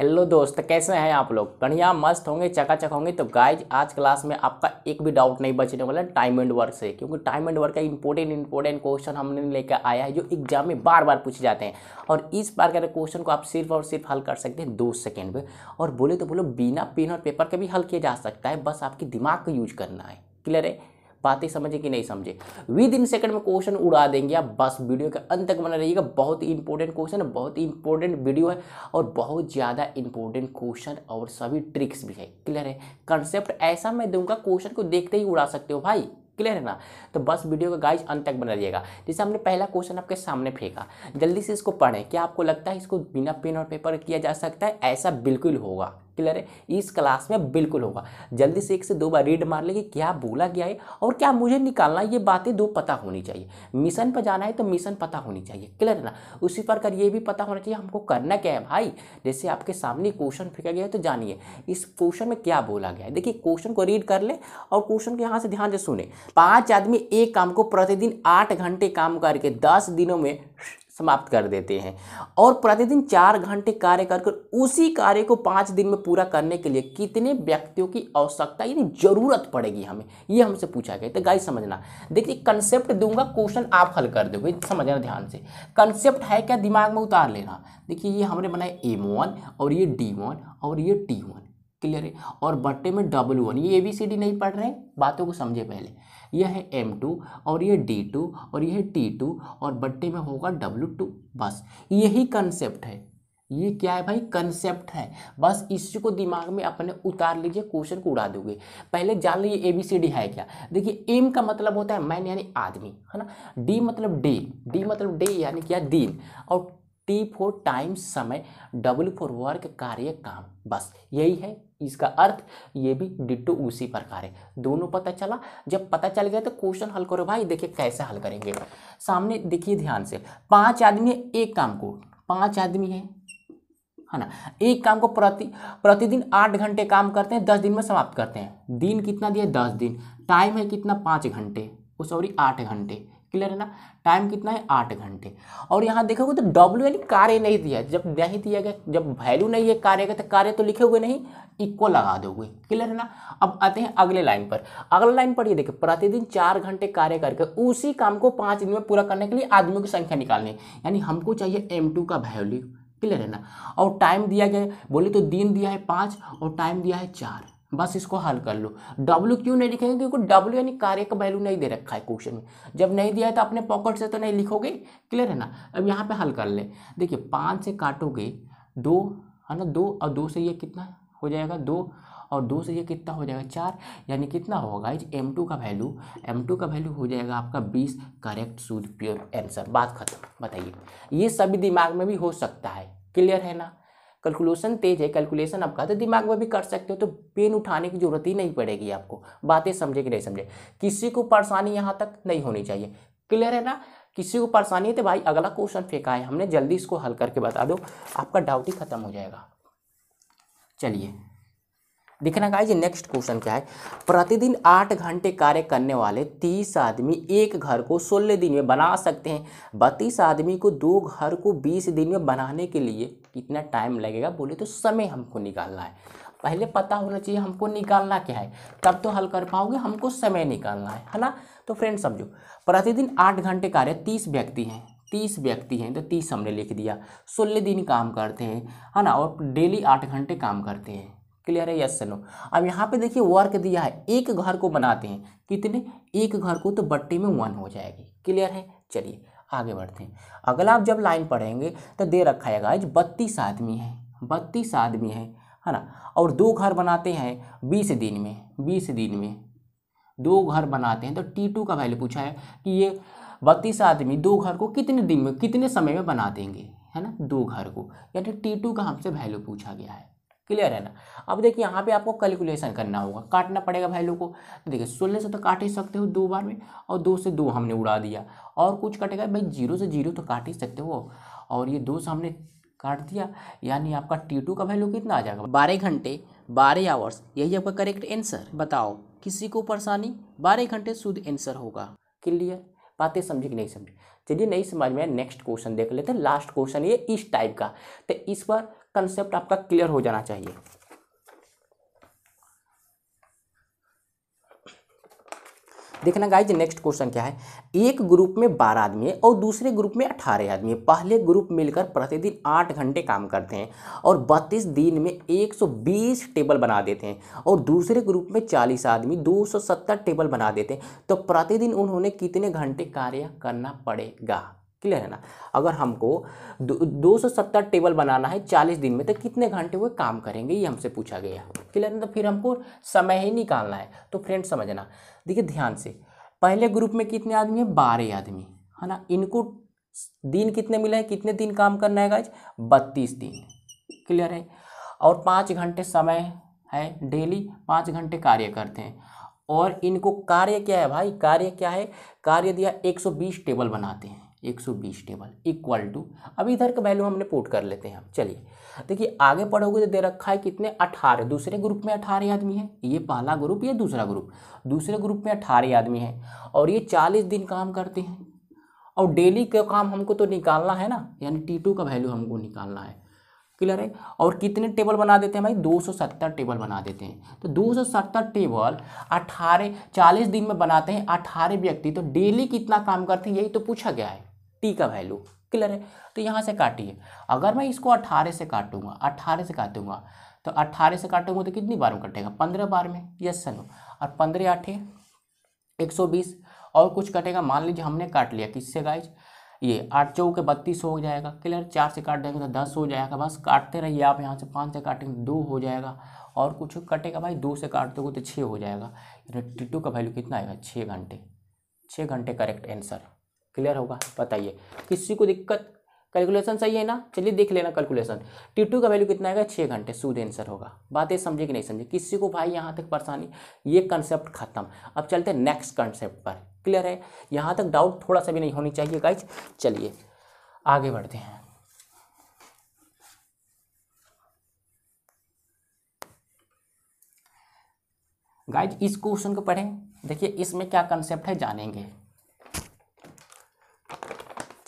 hello दोस्त कैसे हैं आप लोग बढ़िया मस्त होंगे चकाचक होंगे तो गाइज आज क्लास में आपका एक भी डाउट नहीं बचने वाला है टाइम एंड वर्क से क्योंकि टाइम एंड वर्क का इंपॉर्टेंट इंपॉर्टेंट क्वेश्चन हमने लेकर आया है जो एग्जाम में बार बार पूछे जाते हैं और इस बार के क्वेश्चन को आप सिर्फ और सिर्फ हल कर सकते हैं दो सेकेंड में और बोले तो बोलो बिना पेन और पेपर का भी हल किया जा सकता है बस आपके दिमाग को यूज करना है क्लियर है बातें समझे कि नहीं समझे विद इन सेकंड में क्वेश्चन उड़ा देंगे आप बस वीडियो के अंत तक बना रहिएगा बहुत ही इंपॉर्टेंट क्वेश्चन है बहुत ही इंपॉर्टेंट वीडियो है और बहुत ज़्यादा इंपॉर्टेंट क्वेश्चन और सभी ट्रिक्स भी है क्लियर है कंसेप्ट ऐसा मैं दूंगा क्वेश्चन को देखते ही उड़ा सकते हो भाई क्लियर है ना तो बस वीडियो का गाइज अंत तक बना रहिएगा जैसे हमने पहला क्वेश्चन आपके सामने फेंका जल्दी से इसको पढ़ें क्या आपको लगता है इसको बिना पेन और पेपर किया जा सकता है ऐसा बिल्कुल होगा क्लियर है इस क्लास में बिल्कुल होगा जल्दी से एक से दो बार रीड मार लेंगे क्या बोला गया है और क्या मुझे निकालना ये बातें दो पता होनी चाहिए मिशन पर जाना है तो मिशन पता होनी चाहिए क्लियर है ना उसी प्रकार ये भी पता होना चाहिए हमको करना क्या है भाई जैसे आपके सामने क्वेश्चन फेंका गया है तो जानिए इस क्वेश्चन में क्या बोला गया है देखिए क्वेश्चन को रीड कर ले और क्वेश्चन को यहाँ से ध्यान से सुने पाँच आदमी एक काम को प्रतिदिन आठ घंटे काम करके दस दिनों में समाप्त कर देते हैं और प्रतिदिन चार घंटे कार्य कर कर उसी कार्य को पाँच दिन में पूरा करने के लिए कितने व्यक्तियों की आवश्यकता यानी ज़रूरत पड़ेगी हमें ये हमसे पूछा गया तो गाइस समझना देखिए कंसेप्ट दूंगा क्वेश्चन आप हल कर दोगे समझना ध्यान से कंसेप्ट है क्या दिमाग में उतार लेना देखिए ये हमने बनाया एम वन और ये डी वन और ये टी वन क्लियर है और बट्टे में डब्लू वन ये ए बी सी डी नहीं पढ़ रहे बातों को समझे पहले यह है एम टू और यह डी टू और यह टी टू और बट्टे में होगा डब्लू टू बस यही कंसेप्ट है ये क्या है भाई कंसेप्ट है बस इसी को दिमाग में अपने उतार लीजिए क्वेश्चन को उड़ा दोगे पहले जान लीजिए ए बी सी डी है क्या देखिए एम का मतलब होता है मैन यानी आदमी है ना डी मतलब डे डी मतलब डे यानी क्या दिन और टी फोर टाइम समय डब्ल्यू फोर वर्क कार्य काम बस यही है इसका अर्थ ये भी डिटो उसी प्रकार है दोनों पता चला जब पता चल गया तो क्वेश्चन हल करो भाई देखिए कैसे हल करेंगे सामने देखिए ध्यान से पांच आदमी एक काम को पांच आदमी है है ना एक काम को प्रति प्रतिदिन आठ घंटे काम करते हैं दस दिन में समाप्त करते हैं दिन कितना दिया दस दिन टाइम है कितना पाँच घंटे सॉरी आठ घंटे क्लियर है ना टाइम कितना है आठ घंटे और यहाँ देखोगे तो डब्ल्यू यानी कार्य नहीं दिया जब नहीं दिया गया जब वैल्यू नहीं है कार्य का तो कार्य तो लिखे हुए नहीं इक्वल लगा दोगे क्लियर है ना अब आते हैं अगले लाइन पर अगले लाइन पर ये देखिए प्रतिदिन चार घंटे कार्य करके उसी काम को पाँच दिन में पूरा करने के लिए आदमियों की संख्या निकालनी यानी हमको चाहिए एम का वैल्यू क्लियर है ना और टाइम दिया गया बोले तो दिन दिया है पाँच और टाइम दिया है चार बस इसको हल कर लो डब्ल्यू क्यों नहीं लिखेंगे क्योंकि डब्ल्यू यानी कार्य का वैल्यू नहीं दे रखा है क्वेश्चन में जब नहीं दिया है तो अपने पॉकेट से तो नहीं लिखोगे क्लियर है ना अब यहाँ पे हल कर ले देखिए पाँच से काटोगे दो है ना दो और दो से ये कितना हो जाएगा दो और दो से ये कितना हो जाएगा चार यानी कितना होगा इस एम टू का वैल्यू एम टू का वैल्यू हो जाएगा आपका बीस करेक्ट शुद्ध प्योर आंसर बात खत्म बताइए ये सभी दिमाग में भी हो सकता है क्लियर है ना कैलकुलेशन तेज है कैलकुलेशन आपका तो दिमाग में भी कर सकते हो तो पेन उठाने की जरूरत ही नहीं पड़ेगी आपको बातें समझे कि नहीं समझे किसी को परेशानी यहाँ तक नहीं होनी चाहिए क्लियर है ना किसी को परेशानी है तो भाई अगला क्वेश्चन फेंका है हमने जल्दी इसको हल करके बता दो आपका डाउट ही खत्म हो जाएगा चलिए देखना गाइज नेक्स्ट क्वेश्चन क्या है प्रतिदिन आठ घंटे कार्य करने वाले तीस आदमी एक घर को सोलह दिन में बना सकते हैं बत्तीस आदमी को दो घर को बीस दिन में बनाने के लिए कितना टाइम लगेगा बोले तो समय हमको निकालना है पहले पता होना चाहिए हमको निकालना क्या है तब तो हल कर पाओगे हमको समय निकालना है है ना तो फ्रेंड समझो प्रतिदिन आठ घंटे कार्य तीस व्यक्ति हैं तीस व्यक्ति हैं तो तीस हमने लिख दिया सोलह दिन काम करते हैं है ना और डेली आठ घंटे काम करते हैं क्लियर है यस नो अब यहाँ पे देखिए वर्क दिया है एक घर को बनाते हैं कितने एक घर को तो बट्टी में वन हो जाएगी क्लियर है चलिए आगे बढ़ते हैं अगला आप जब लाइन पढ़ेंगे तो दे रखा है गाइज बत्तीस आदमी हैं बत्तीस आदमी हैं है ना और दो घर बनाते हैं बीस दिन में बीस दिन में दो घर बनाते हैं तो टी टू का वैल्यू पूछा है कि ये बत्तीस आदमी दो घर को कितने दिन में कितने समय में बना देंगे है ना दो घर को यानी टी टू का हमसे वैल्यू पूछा गया है क्लियर है ना अब देखिए यहाँ पे आपको कैलकुलेशन करना होगा काटना पड़ेगा भाई लोगों को तो देखिए सोलह से तो काट ही सकते हो दो बार में और दो से दो हमने उड़ा दिया और कुछ कटेगा भाई जीरो से जीरो तो काट ही सकते हो और ये दो से हमने काट दिया यानी आपका टी टू का वैल्यू कितना आ जाएगा बारह घंटे बारह आवर्स यही आपका करेक्ट आंसर बताओ किसी को परेशानी बारह घंटे शुद्ध आंसर होगा क्लियर बातें समझी कि नहीं समझी चलिए नहीं समझ में नेक्स्ट क्वेश्चन देख लेते हैं लास्ट क्वेश्चन ये इस टाइप का तो इस पर कंसेप्ट आपका क्लियर हो जाना चाहिए देखना गाइज नेक्स्ट क्वेश्चन क्या है एक ग्रुप में बारह आदमी है और दूसरे ग्रुप में अठारह आदमी है पहले ग्रुप मिलकर प्रतिदिन आठ घंटे काम करते हैं और बत्तीस दिन में एक सौ बीस टेबल बना देते हैं और दूसरे ग्रुप में चालीस आदमी दो सौ सत्तर टेबल बना देते हैं तो प्रतिदिन उन्होंने कितने घंटे कार्य करना पड़ेगा क्लियर है ना अगर हमको दो सौ सत्तर टेबल बनाना है चालीस दिन में तो कितने घंटे वो काम करेंगे ये हमसे पूछा गया क्लियर है ना तो फिर हमको समय ही निकालना है तो फ्रेंड समझना देखिए ध्यान से पहले ग्रुप में कितने आदमी हैं बारह आदमी है ना इनको दिन कितने मिले हैं कितने दिन काम करना है गाइज बत्तीस दिन क्लियर है और पाँच घंटे समय है डेली पाँच घंटे कार्य करते हैं और इनको कार्य क्या है भाई कार्य क्या है कार्य दिया बीस टेबल बनाते हैं 120 टेबल इक्वल टू अब इधर का वैल्यू हमने पोट कर लेते हैं हम चलिए देखिए आगे पढ़ोगे तो दे रखा है कितने 18 दूसरे ग्रुप में 18 आदमी है ये पहला ग्रुप ये दूसरा ग्रुप दूसरे ग्रुप में 18 आदमी है और ये 40 दिन काम करते हैं और डेली का काम हमको तो निकालना है ना यानी टी टू का वैल्यू हमको निकालना है क्लियर है और कितने टेबल बना देते हैं भाई 270 टेबल बना देते हैं तो 270 टेबल अठारह चालीस दिन में बनाते हैं अठारह व्यक्ति तो डेली कितना काम करते हैं यही तो पूछा गया है टी का वैल्यू क्लियर है तो यहाँ से काटिए अगर मैं इसको अट्ठारह से काटूंगा अट्ठारह से काटूंगा तो अट्ठारह से काटूंगा तो कितनी बार में कटेगा पंद्रह बार में यस सनो और पंद्रह आठे एक सौ बीस और कुछ कटेगा मान लीजिए हमने काट लिया किससे गाइज ये आठ चौ के बत्तीस हो जाएगा क्लियर चार से काट देंगे तो दस हो जाएगा बस काटते रहिए आप यहाँ से पाँच से काटेंगे तो दो हो जाएगा और कुछ कटेगा भाई दो से काट दोगे तो छः हो जाएगा टू का वैल्यू कितना आएगा छः घंटे छः घंटे करेक्ट आंसर क्लियर होगा बताइए किसी को दिक्कत कैलकुलेशन सही है ना चलिए देख लेना कैलकुलेशन टी टू का वैल्यू कितना आएगा छः घंटे सूद आंसर होगा बातें समझे कि नहीं समझे किसी को भाई यहाँ तक परेशानी ये कंसेप्ट खत्म अब चलते हैं नेक्स्ट कंसेप्ट पर क्लियर है यहाँ तक डाउट थोड़ा सा भी नहीं होनी चाहिए गाइज चलिए आगे बढ़ते हैं गाइज इस क्वेश्चन को पढ़ें देखिए इसमें क्या कंसेप्ट है जानेंगे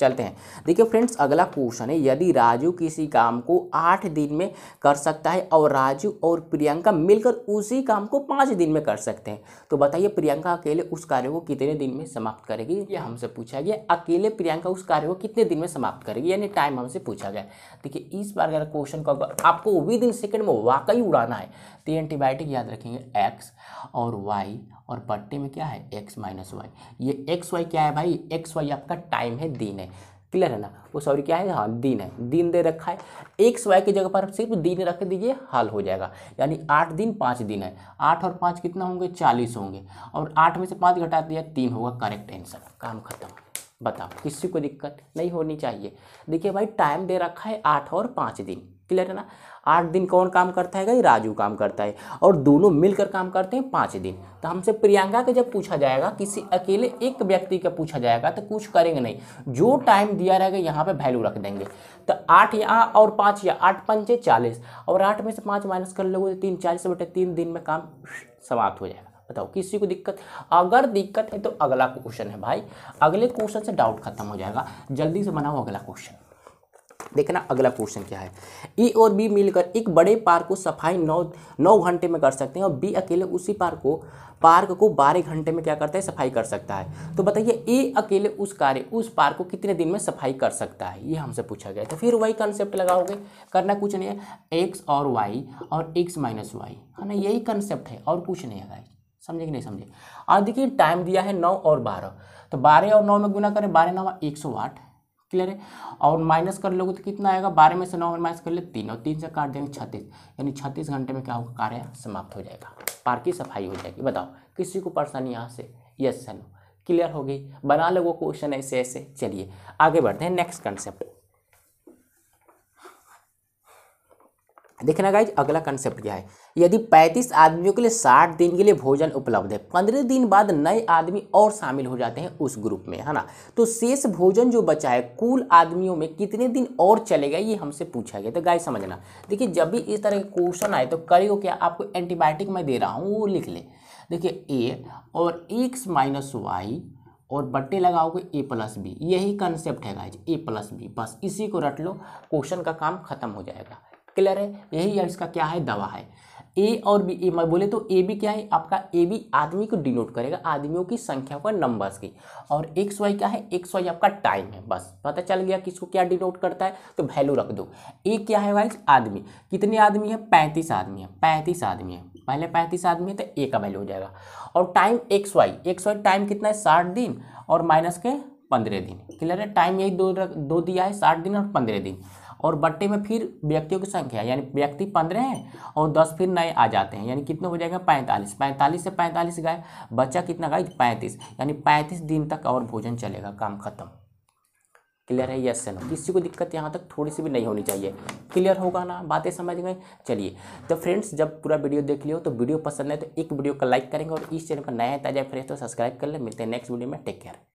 चलते हैं देखिए फ्रेंड्स अगला क्वेश्चन है यदि राजू किसी काम को आठ दिन में कर सकता है और राजू और प्रियंका मिलकर उसी काम को पाँच दिन में कर सकते हैं तो बताइए प्रियंका अकेले उस कार्य को कितने दिन में समाप्त करेगी ये हमसे पूछा गया अकेले प्रियंका उस कार्य को कितने दिन में समाप्त करेगी यानी टाइम हमसे पूछा गया देखिए इस बार अगर क्वेश्चन को आपको विद इन सेकेंड में वाकई उड़ाना है तो एंटीबायोटिक याद रखेंगे एक्स और वाई और पट्टे में क्या है एक्स माइनस वाई ये एक्स वाई क्या है भाई एक्स वाई आपका टाइम है दिन है क्लियर है ना वो सॉरी क्या है हाँ दिन है दिन दे रखा है एक्स वाई की जगह पर आप सिर्फ दिन रख दीजिए हल हो जाएगा यानी आठ दिन पाँच दिन है आठ और पाँच कितना होंगे चालीस होंगे और आठ में से पाँच घटा दिया तीन होगा करेक्ट आंसर काम खत्म बताओ किसी को दिक्कत नहीं होनी चाहिए देखिए भाई टाइम दे रखा है आठ और पाँच दिन क्लियर है ना आठ दिन कौन काम करता है गई राजू काम करता है और दोनों मिलकर काम करते हैं पाँच दिन तो हमसे प्रियंका का जब पूछा जाएगा किसी अकेले एक व्यक्ति का पूछा जाएगा तो कुछ करेंगे नहीं जो टाइम दिया रहेगा यहाँ पे वैल्यू रख देंगे तो आठ यहाँ और पाँच या आठ पंचे चालीस और आठ में से पाँच माइनस कर लोगों तो तीन चालीस बटे तीन दिन में काम समाप्त हो जाएगा बताओ किसी को दिक्कत अगर दिक्कत है तो अगला क्वेश्चन है भाई अगले क्वेश्चन से डाउट खत्म हो जाएगा जल्दी से बनाओ अगला क्वेश्चन देखना अगला क्वेश्चन क्या है ई e और बी मिलकर एक बड़े पार्क को सफाई नौ नौ घंटे में कर सकते हैं और बी अकेले उसी पार्क को पार्क को बारह घंटे में क्या करता है सफाई कर सकता है तो बताइए ए e अकेले उस कार्य उस पार्क को कितने दिन में सफाई कर सकता है ये हमसे पूछा गया तो फिर वही कंसेप्ट लगाओगे करना कुछ नहीं है एक्स और वाई और एक्स माइनस वाई है ना यही कंसेप्ट है और कुछ नहीं है समझे कि नहीं समझे और देखिए टाइम दिया है नौ और बारह तो बारह और नौ में गुना करें बारह नौ एक सौ आठ क्लियर है और माइनस कर लोगे तो कितना आएगा बारह में से नौ में माइनस कर ले तीन और तीन से काट देंगे छत्तीस यानी छत्तीस घंटे में क्या होगा कार्य समाप्त हो जाएगा पार्क की सफाई हो जाएगी बताओ किसी को परेशानी यहाँ से यस सर क्लियर हो गई बना लोगों क्वेश्चन ऐसे ऐसे चलिए आगे बढ़ते हैं नेक्स्ट कंसेप्ट देखना गाइज अगला कंसेप्ट क्या है यदि 35 आदमियों के लिए 60 दिन के लिए भोजन उपलब्ध है 15 दिन बाद नए आदमी और शामिल हो जाते हैं उस ग्रुप में है ना तो शेष भोजन जो बचा है कुल आदमियों में कितने दिन और चलेगा ये हमसे पूछा गया तो गाइज समझना देखिए जब भी इस तरह के क्वेश्चन आए तो करियो क्या आपको एंटीबायोटिक मैं दे रहा हूँ वो लिख लें देखिए ए और एक्स माइनस वाई और बट्टे लगाओगे ए प्लस बी यही कंसेप्ट है गाइज ए प्लस बी बस इसी को रट लो क्वेश्चन का काम खत्म हो जाएगा क्लियर है यही है इसका क्या है दवा है ए और बी ए मैं बोले तो ए बी क्या है आपका ए बी आदमी को डिनोट करेगा आदमियों की संख्या पर नंबर्स की और एक्स वाई क्या है एक्स वाई आपका टाइम है बस पता चल गया किसको क्या डिनोट करता है तो वैल्यू रख दो ए क्या है वाइज आदमी कितने आदमी है पैंतीस आदमी है पैंतीस आदमी है पहले पैंतीस आदमी है तो ए का वैल्यू हो जाएगा और time X Y X Y time कितना है साठ दिन और माइनस के पंद्रह दिन क्लियर है टाइम यही दो दो दिया है साठ दिन और पंद्रह दिन और बट्टे में फिर व्यक्तियों की संख्या यानी व्यक्ति पंद्रह हैं और दस फिर नए आ जाते हैं यानी कितने हो जाएगा पैंतालीस पैंतालीस से पैंतालीस गाय बच्चा कितना गाय पैंतीस यानी पैंतीस दिन तक और भोजन चलेगा काम खत्म क्लियर है यस से नो किसी को दिक्कत यहाँ तक थोड़ी सी भी नहीं होनी चाहिए क्लियर होगा ना बातें समझ गए चलिए तो फ्रेंड्स जब पूरा वीडियो देख लियो तो वीडियो पसंद है तो एक वीडियो का लाइक करेंगे और इस चैनल पर नया ताजा फ्रेंड्स तो सब्सक्राइब कर ले मिलते हैं नेक्स्ट वीडियो में टेक केयर